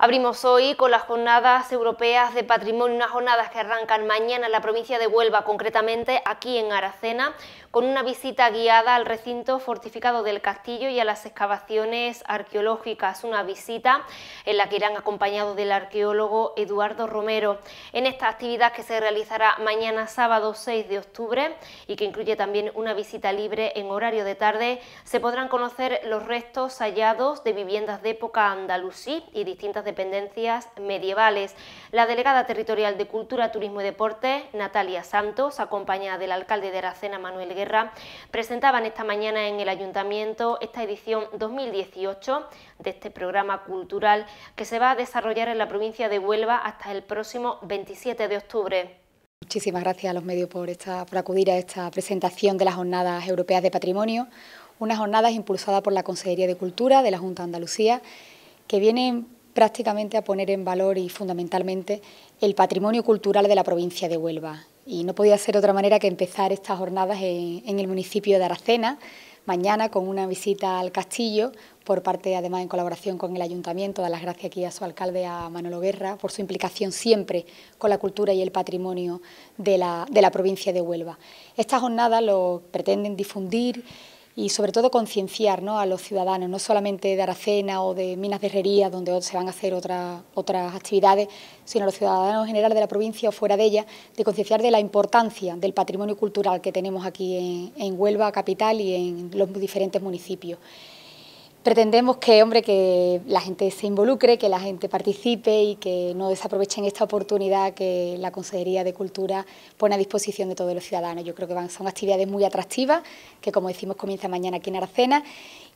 Abrimos hoy con las jornadas europeas de patrimonio, unas jornadas que arrancan mañana en la provincia de Huelva, concretamente aquí en Aracena, con una visita guiada al recinto fortificado del castillo y a las excavaciones arqueológicas, una visita en la que irán acompañados del arqueólogo Eduardo Romero. En esta actividad que se realizará mañana sábado 6 de octubre y que incluye también una visita libre en horario de tarde, se podrán conocer los restos hallados de viviendas de época andalusí y distintas dependencias medievales. La delegada territorial de Cultura, Turismo y Deporte, Natalia Santos, acompañada del alcalde de Aracena, Manuel Guerra, presentaban esta mañana en el Ayuntamiento esta edición 2018 de este programa cultural que se va a desarrollar en la provincia de Huelva hasta el próximo 27 de octubre. Muchísimas gracias a los medios por, esta, por acudir a esta presentación de las Jornadas Europeas de Patrimonio, unas jornadas impulsadas por la Consejería de Cultura de la Junta de Andalucía, que vienen prácticamente a poner en valor y fundamentalmente el patrimonio cultural de la provincia de Huelva. Y no podía ser otra manera que empezar estas jornadas en, el municipio de Aracena, mañana con una visita al castillo, por parte, además, en colaboración con el ayuntamiento, dar las gracias aquí a su alcalde, a Manolo Guerra, por su implicación siempre con la cultura y el patrimonio de la, de la provincia de Huelva. Estas jornadas lo pretenden difundir, y sobre todo concienciar a los ciudadanos, no solamente de Aracena o de Minas de Herrería, donde se van a hacer otras actividades, sino a los ciudadanos en general de la provincia o fuera de ella, de concienciar de la importancia del patrimonio cultural que tenemos aquí en Huelva, capital y en los diferentes municipios pretendemos que, hombre, que la gente se involucre, que la gente participe y que no desaprovechen esta oportunidad que la Consejería de Cultura pone a disposición de todos los ciudadanos. Yo creo que van, son actividades muy atractivas, que como decimos comienza mañana aquí en Aracena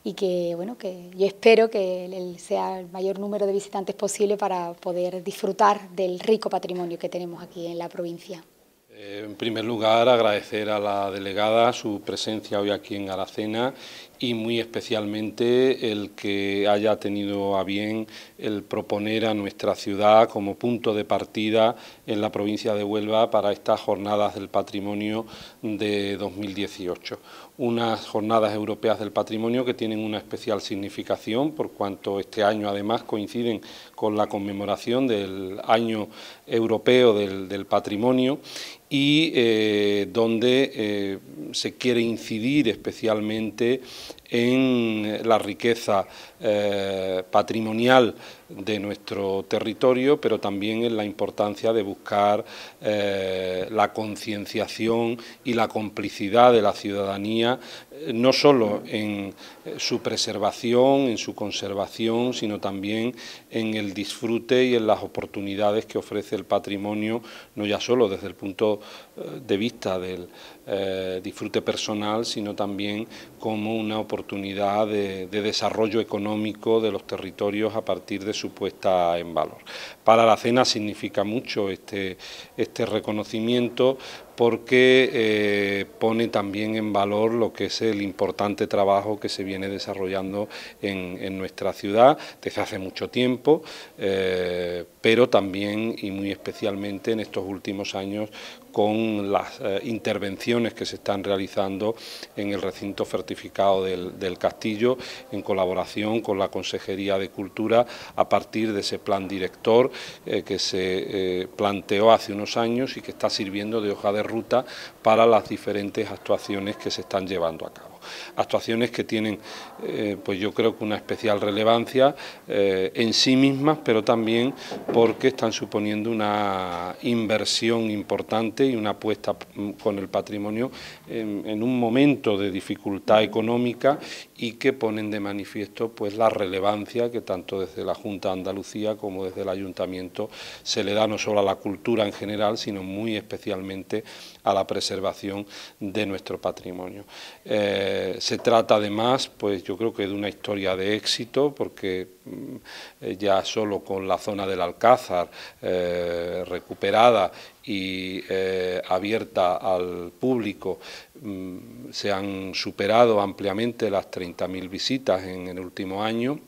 y que, bueno, que yo espero que sea el mayor número de visitantes posible para poder disfrutar del rico patrimonio que tenemos aquí en la provincia. Eh, en primer lugar, agradecer a la delegada su presencia hoy aquí en Aracena y muy especialmente el que haya tenido a bien el proponer a nuestra ciudad como punto de partida en la provincia de Huelva para estas jornadas del patrimonio de 2018 unas jornadas europeas del patrimonio que tienen una especial significación por cuanto este año además coinciden con la conmemoración del año europeo del, patrimonio y eh, donde eh, se quiere incidir especialmente en eh, la riqueza eh, patrimonial de nuestro territorio, pero también en la importancia de buscar eh, la concienciación y la complicidad de la ciudadanía no solo en eh, su preservación, en su conservación, sino también en el disfrute y en las oportunidades que ofrece el patrimonio, no ya solo desde el punto eh, de vista del eh, disfrute personal, sino también como una oportunidad de, desarrollo económico de los territorios a partir de su puesta en valor. Para la cena significa mucho este, este reconocimiento porque eh, pone también en valor lo que es el importante trabajo que se viene desarrollando en, nuestra ciudad desde hace mucho tiempo, eh, pero también y muy especialmente en estos últimos años con las eh, intervenciones que se están realizando en el recinto certificado del, castillo en colaboración con la Consejería de Cultura a partir de ese plan director eh, que se eh, planteó hace unos años y que está sirviendo de hoja de ruta para las diferentes actuaciones que se están llevando a cabo actuaciones que tienen, eh, pues yo creo que una especial relevancia eh, en sí mismas, pero también porque están suponiendo una inversión importante y una apuesta mm, con el patrimonio en, un momento de dificultad económica y que ponen de manifiesto pues la relevancia que tanto desde la Junta de Andalucía como desde el Ayuntamiento se le da no solo a la cultura en general, sino muy especialmente a la preservación de nuestro patrimonio. Eh, eh, se trata además, pues yo creo que de una historia de éxito, porque mm, eh, ya solo con la zona del Alcázar eh, recuperada y abierta al público, mm, se han superado ampliamente las 30.000 visitas en el último año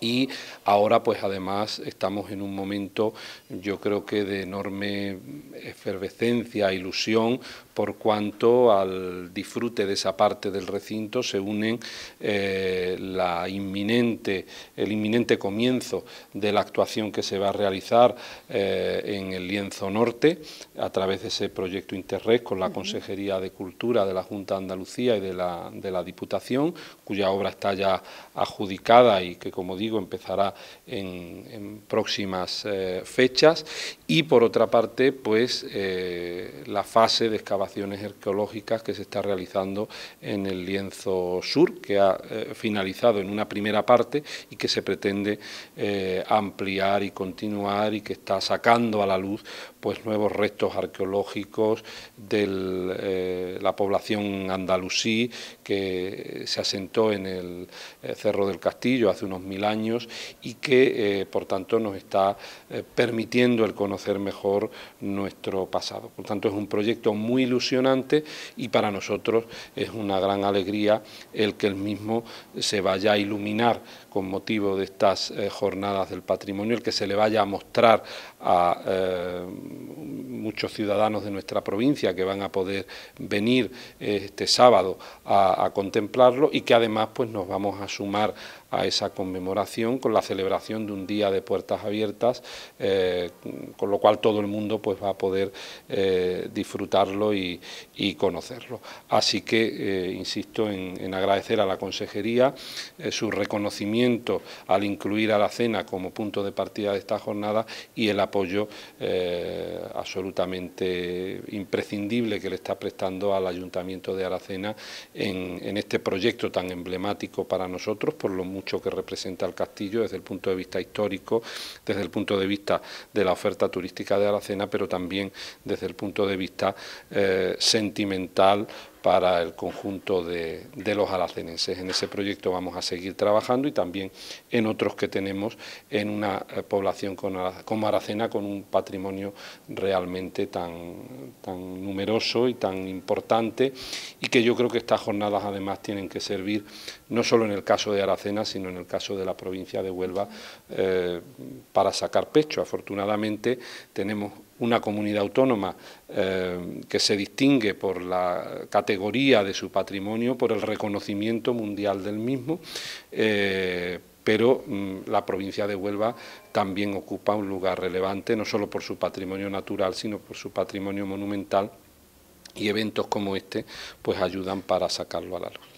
y ahora pues además estamos en un momento yo creo que de enorme mm, efervescencia, ilusión por cuanto al disfrute de esa parte del recinto se unen eh, el inminente comienzo de la actuación que se va a realizar eh, en el lienzo norte a través de ese proyecto interreg con la Consejería de Cultura de la Junta de Andalucía y de la, Diputación, cuya obra está ya adjudicada y que, como digo, empezará en, próximas eh, fechas. Y, por otra parte, pues la fase de excavación excavaciones arqueológicas que se está realizando en el lienzo sur, que ha eh, finalizado en una primera parte y que se pretende eh, ampliar y continuar y que está sacando a la luz pues nuevos restos arqueológicos de eh, la población andalusí que se asentó en el eh, Cerro del Castillo hace unos mil años y que, eh, por tanto, nos está eh, permitiendo el conocer mejor nuestro pasado. Por tanto, es un proyecto muy ilusionante y para nosotros es una gran alegría el que el mismo se vaya a iluminar con motivo de estas eh, jornadas del patrimonio, el que se le vaya a mostrar a eh, muchos ciudadanos de nuestra provincia que van a poder venir eh, este sábado a, a contemplarlo y que además pues, nos vamos a sumar a esa conmemoración con la celebración de un día de puertas abiertas, eh, con lo cual todo el mundo pues, va a poder eh, disfrutarlo y, conocerlo. Así que, eh, insisto, en, agradecer a la consejería su reconocimiento al incluir a la cena como punto de partida de esta jornada y el apoyo absolutamente imprescindible que le está prestando al Ayuntamiento de Aracena en, este proyecto tan emblemático para nosotros, por lo que representa el castillo desde el punto de vista histórico, desde el punto de vista de la oferta turística de Aracena, pero también desde el punto de vista eh, sentimental para el conjunto de, los alacenenses. En ese proyecto vamos a seguir trabajando y también en otros que tenemos en una eh, población como Aracena con un patrimonio realmente tan, tan numeroso y tan importante y que yo creo que estas jornadas además tienen que servir no solo en el caso de Aracena, sino en el caso de la provincia de Huelva, eh, para sacar pecho. Afortunadamente tenemos una comunidad autónoma eh, que se distingue por la categoría de su patrimonio, por el reconocimiento mundial del mismo, eh, pero mm, la provincia de Huelva también ocupa un lugar relevante, no solo por su patrimonio natural, sino por su patrimonio monumental, y eventos como este pues ayudan para sacarlo a la luz.